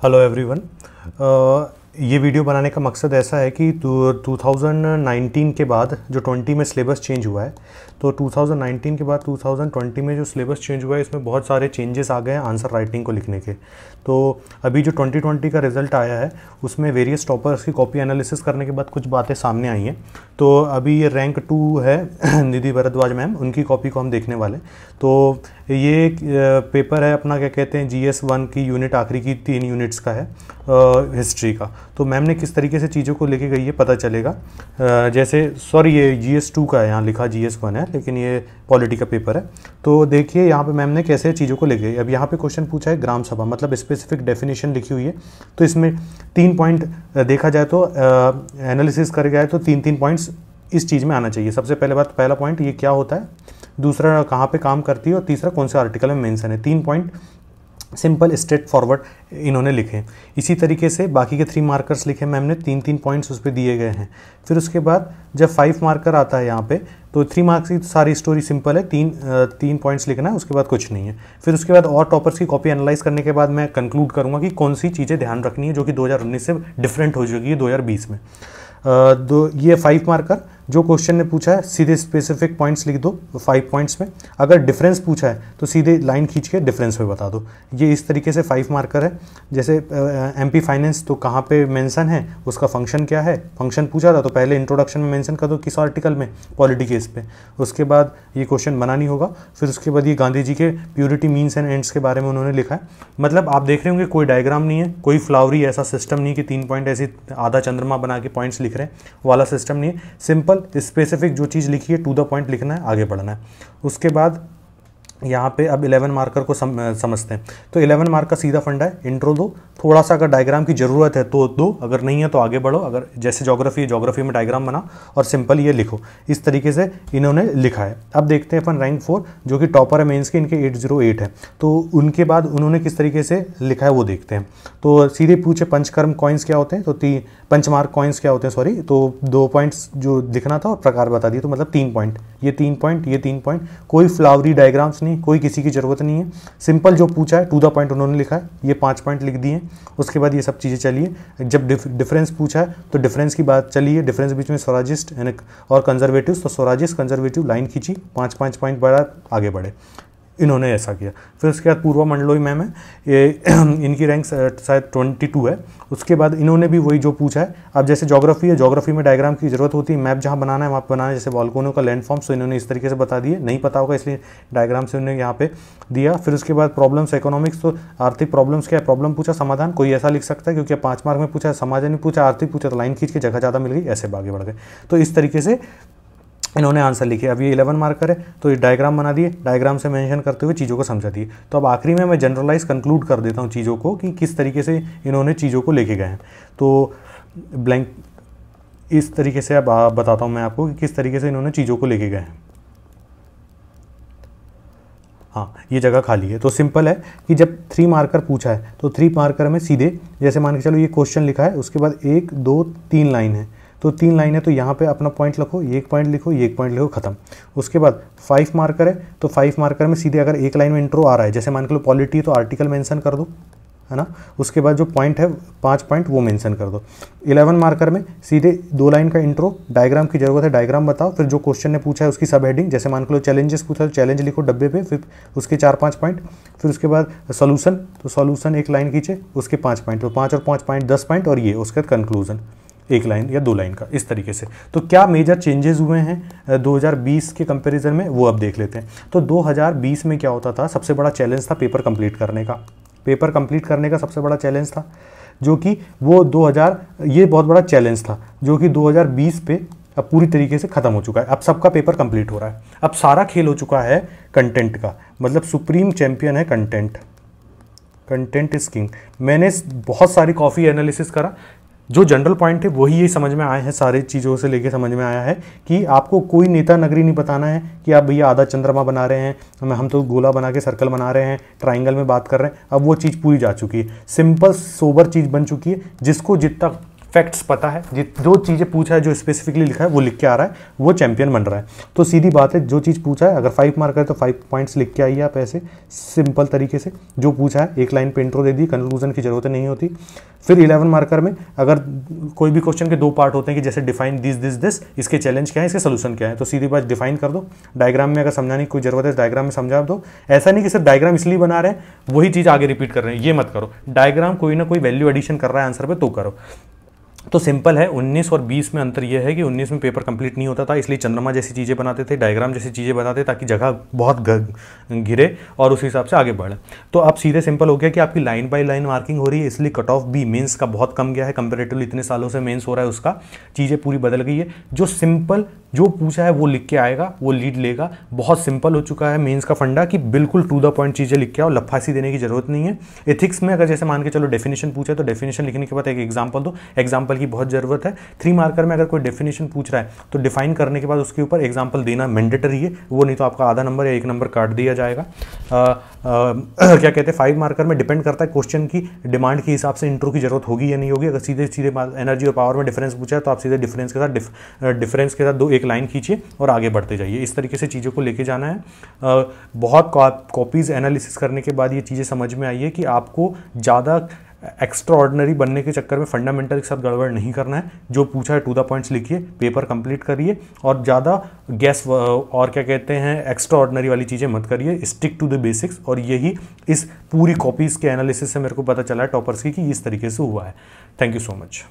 Hello everyone. Uh, ये video बनाने का मकसद ऐसा है कि 2019 के बाद जो 20 में सिलेबस चेंज हुआ है तो 2019 के बाद 2020 में जो सिलेबस चेंज हुआ है इसमें बहुत सारे चेंजेस आ गए हैं आंसर राइटिंग को लिखने के तो अभी जो 2020 का रिज़ल्ट आया है उसमें वेरियस टॉपर्स की कॉपी एनालिसिस करने के बाद कुछ बातें सामने आई हैं तो अभी ये रैंक टू है निधि भरद्वाज मैम उनकी कॉपी को हम देखने वाले तो ये पेपर है अपना क्या कहते हैं जी एस वन की यूनिट आखिरी की तीन यूनिट्स का है हिस्ट्री का तो मैम ने किस तरीके से चीज़ों को लेके गई है पता चलेगा जैसे सॉरी ये जी एस टू का है यहाँ लिखा जी एस वन है लेकिन ये पॉलिटी का पेपर है तो देखिए यहाँ पे मैम ने कैसे चीज़ों को लेके गई अब यहाँ पे क्वेश्चन पूछा है ग्राम सभा मतलब स्पेसिफिक डेफिनेशन लिखी हुई है तो इसमें तीन पॉइंट देखा जाए तो एनालिसिस कर गया है तो तीन तीन पॉइंट्स इस चीज़ में आना चाहिए सबसे पहले बात पहला पॉइंट ये क्या होता है दूसरा कहाँ पे काम करती है और तीसरा कौन से आर्टिकल में मेंशन है तीन पॉइंट सिंपल स्ट्रेट फॉरवर्ड इन्होंने लिखे इसी तरीके से बाकी के थ्री मार्कर्स लिखे मैम ने तीन तीन पॉइंट्स उस पर दिए गए हैं फिर उसके बाद जब फाइव मार्कर आता है यहाँ पे तो थ्री मार्क्स की तो सारी स्टोरी सिंपल है तीन तीन पॉइंट्स लिखना है उसके बाद कुछ नहीं है फिर उसके बाद और टॉपर्स की कॉपी एनालाइज करने के बाद मैं कंक्लूड करूँगा कि कौन सी चीज़ें ध्यान रखनी है जो कि दो से डिफरेंट हो चुकी है 2020 में दो ये फाइव मार्कर जो क्वेश्चन ने पूछा है सीधे स्पेसिफिक पॉइंट्स लिख दो फाइव पॉइंट्स में अगर डिफरेंस पूछा है तो सीधे लाइन खींच के डिफरेंस में बता दो ये इस तरीके से फाइव मार्कर है जैसे एम पी फाइनेंस तो कहाँ पे मेंशन है उसका फंक्शन क्या है फंक्शन पूछा था तो पहले इंट्रोडक्शन में मेंशन कर दो किस आर्टिकल में पॉलिटी केस पे उसके बाद ये क्वेश्चन बनानी होगा फिर उसके बाद ये गांधी जी के प्योरिटी मीन्स एंड एंड्स के बारे में उन्होंने लिखा है मतलब आप देख रहे होंगे कोई डायग्राम नहीं है कोई फ्लावरी ऐसा सिस्टम नहीं कि तीन पॉइंट ऐसी आधा चंद्रमा बना के पॉइंट्स लिख रहे हैं वाला सिस्टम नहीं है सिंपल स्पेसिफिक जो चीज़ लिखी है टू द पॉइंट लिखना है आगे बढ़ना है उसके बाद यहाँ पे अब 11 मार्कर को सम, समझते हैं तो 11 मार्क का सीधा फंडा है इंट्रो दो थोड़ा सा अगर डायग्राम की ज़रूरत है तो दो अगर नहीं है तो आगे बढ़ो अगर जैसे जोग्राफी जोग्राफी में डायग्राम बना और सिंपल ये लिखो इस तरीके से इन्होंने लिखा है अब देखते हैं अपन रैंक फोर जो कि टॉपर है मेन्स के इनके एट जीरो एट है तो उनके बाद उन्होंने किस तरीके से लिखा है वो देखते हैं तो सीधे पूछे पंचकर्म कॉइन्स क्या होते हैं तो तीन पंचमार्क कॉइन्स क्या होते हैं सॉरी तो दो पॉइंट्स जो दिखना था और प्रकार बता दिए तो मतलब तीन पॉइंट ये तीन पॉइंट ये तीन पॉइंट कोई फ्लावरी डायग्राम्स नहीं नहीं कोई किसी की ज़रूरत नहीं है सिंपल जो पूछा है टू द पॉइंट उन्होंने लिखा है ये पांच पॉइंट लिख दिए उसके बाद ये सब चीज़ें चलिए जब डिफरेंस पूछा है तो डिफरेंस की बात चलिए डिफरेंस बीच में स्वराजिस्ट और कंजर्वेटिव तो स्वराजिस्ट कंजर्वेटिव लाइन खींची पाँच पाँच पॉइंट बढ़ा आगे बढ़े इन्होंने ऐसा किया फिर उसके बाद पूर्वा मंडलोई मैम है ये इनकी रैंक शायद ट्वेंटी टू है उसके बाद इन्होंने भी वही जो पूछा है अब जैसे जोग्राफी है जोग्राफी में डायग्राम की जरूरत होती है मैप जहाँ बनाना है वहाँ बनाना है जैसे बालकोनों का लैंडफॉर्म्स तो इन्होंने इस तरीके से बता दिए नहीं पता होगा इसलिए डायग्राम से उन्होंने यहाँ पे दिया फिर उसके बाद प्रॉब्लम्स इकोनॉमिक्स तो आर्थिक प्रॉब्लम्स क्या है प्रॉब्लम पूछा समाधान कोई ऐसा लिख सकता है क्योंकि पाँच मार्क में पूछा समाज ने पूछा आर्थिक पूछा तो लाइन खींच के जगह ज़्यादा मिल गई ऐसे आगे बढ़ गए तो इस तरीके से इन्होंने आंसर लिखे अब ये इलेवन मार्कर है तो ये डायग्राम बना दिए डायग्राम से मेंशन करते हुए चीज़ों को समझा दिए तो अब आखिरी में मैं जनरलाइज कंक्लूड कर देता हूँ चीज़ों को कि किस तरीके से इन्होंने चीज़ों को लेके गए हैं तो ब्लैंक इस तरीके से अब बताता हूँ मैं आपको कि किस तरीके से इन्होंने चीज़ों को लेके गए हैं हाँ ये जगह खाली है तो सिंपल है कि जब थ्री मार्कर पूछा है तो थ्री मार्कर में सीधे जैसे मान के चलो ये क्वेश्चन लिखा है उसके बाद एक दो तीन लाइन है तो तीन लाइन है तो यहाँ पे अपना पॉइंट लिखो एक पॉइंट लिखो एक पॉइंट लिखो खत्म उसके बाद फाइव मार्कर है तो फाइव मार्कर में सीधे अगर एक लाइन में इंट्रो आ रहा है जैसे मान के लो पॉलिटी है तो आर्टिकल मैंसन कर दो है ना उसके बाद जो पॉइंट है पाँच पॉइंट वो मैंसन कर दो इलेवन मार्कर में सीधे दो लाइन का इंट्रो डायग्राम की जरूरत है डायग्राम बताओ फिर जो क्वेश्चन ने पूछा है उसकी सब हेडिंग जैसे मान लो चैलेंजेस पूछा तो चैलेंज लिखो डब्बे पे फिर उसके चार पाँच पॉइंट फिर उसके बाद सोल्यूशन तो सोल्यूशन एक लाइन खींचे उसके पाँच पॉइंट तो पाँच और पाँच पॉइंट दस पॉइंट और ये उसके बाद कंक्लूजन एक लाइन या दो लाइन का इस तरीके से तो क्या मेजर चेंजेस हुए हैं 2020 के कंपैरिजन में वो अब देख लेते हैं तो 2020 में क्या होता था सबसे बड़ा चैलेंज था पेपर कंप्लीट करने का पेपर कंप्लीट करने का सबसे बड़ा चैलेंज था जो कि वो 2000 ये बहुत बड़ा चैलेंज था जो कि 2020 पे अब पूरी तरीके से ख़त्म हो चुका है अब सबका पेपर कंप्लीट हो रहा है अब सारा खेल हो चुका है कंटेंट का मतलब सुप्रीम चैम्पियन है कंटेंट कंटेंट इज किंग मैंने बहुत सारी कॉफ़ी एनालिसिस करा जो जनरल पॉइंट है वही ये समझ में आए हैं सारे चीज़ों से लेके समझ में आया है कि आपको कोई नेता नगरी नहीं बताना है कि आप भैया आधा चंद्रमा बना रहे हैं हम तो गोला बना के सर्कल बना रहे हैं ट्राइंगल में बात कर रहे हैं अब वो चीज़ पूरी जा चुकी है सिंपल सोबर चीज़ बन चुकी है जिसको जितना फैक्ट्स पता है जो चीज़ें पूछा है जो स्पेसिफिकली लिखा है वो लिख के आ रहा है वो चैंपियन बन रहा है तो सीधी बात है जो चीज़ पूछा है अगर फाइव मार्क है तो फाइव पॉइंट्स लिख के आइए आप ऐसे सिंपल तरीके से जो पूछा है एक लाइन पे इंट्रो दे दी कंक्लूजन की जरूरत नहीं होती फिर इलेवन मार्कर में अगर कोई भी क्वेश्चन के दो पार्ट होते हैं कि जैसे डिफाइन दिस दिस दिस इसके चैलेंज क्या है इसके सोल्यूशन क्या है तो सीधी बात डिफाइन कर दो डायग्राम में अगर समझाने की कोई जरूरत है डायग्राम में समझा दो ऐसा नहीं कि सिर्फ डायग्राम इसलिए बना रहे हैं वही चीज़ आगे रिपीट कर रहे हैं ये मत करो डायग्राम कोई ना कोई वैल्यू एडिशन कर रहा है आंसर पर तो करो तो सिंपल है 19 और 20 में अंतर यह है कि 19 में पेपर कंप्लीट नहीं होता था इसलिए चंद्रमा जैसी चीज़ें बनाते थे डायग्राम जैसी चीज़ें बनाते ताकि जगह बहुत घिरे और उस हिसाब से आगे बढ़े तो अब सीधे सिंपल हो गया कि आपकी लाइन बाय लाइन मार्किंग हो रही है इसलिए कट ऑफ भी मेन्स का बहुत कम गया है कंपेरेटिवली इतने सालों से मेन्स हो रहा है उसका चीज़ें पूरी बदल गई है जो सिंपल जो पूछा है वो लिख के आएगा वो लीड लेगा बहुत सिंपल हो चुका है मेंस का फंडा कि बिल्कुल टू द पॉइंट चीज़ें लिख के आओ लफासी देने की जरूरत नहीं है एथिक्स में अगर जैसे मान के चलो डेफिनेशन पूछे तो डेफिनेशन लिखने के बाद एक एग्जाम्पल दो एग्जाम्पल की बहुत ज़रूरत है थ्री मार्कर में अगर कोई डेफिनेशन पूछ रहा है तो डिफाइन करने के बाद उसके ऊपर एग्जाम्पल देना मैंडेटरी है वो नहीं तो आपका आधा नंबर या एक नंबर काट दिया जाएगा आ, आ, क्या कहते हैं फाइव मार्कर में डिपेंड करता है क्वेश्चन की डिमांड के हिसाब से इंट्रो की जरूरत होगी या नहीं होगी अगर सीधे सीधे एनर्जी और पावर में डिफरेंस पूछा है तो आप सीधे डिफरेंस के साथ डिफरेंस के साथ दो एक लाइन खींचिए और आगे बढ़ते जाइए इस तरीके से चीज़ों को लेके जाना है आ, बहुत कॉपीज़ एनालिसिस करने के बाद ये चीज़ें समझ में आई है कि आपको ज़्यादा एक्स्ट्रा ऑर्डनरी बनने के चक्कर में फंडामेंटल के साथ गड़बड़ नहीं करना है जो पूछा है टू द पॉइंट्स लिखिए पेपर कंप्लीट करिए और ज़्यादा गैस और क्या कहते हैं एक्स्ट्रा ऑर्डनरी वाली चीज़ें मत करिए स्टिक टू द बेसिक्स और यही इस पूरी कॉपीज़ के एनालिसिस से मेरे को पता चला है टॉपर्स की कि इस तरीके से हुआ है थैंक यू सो मच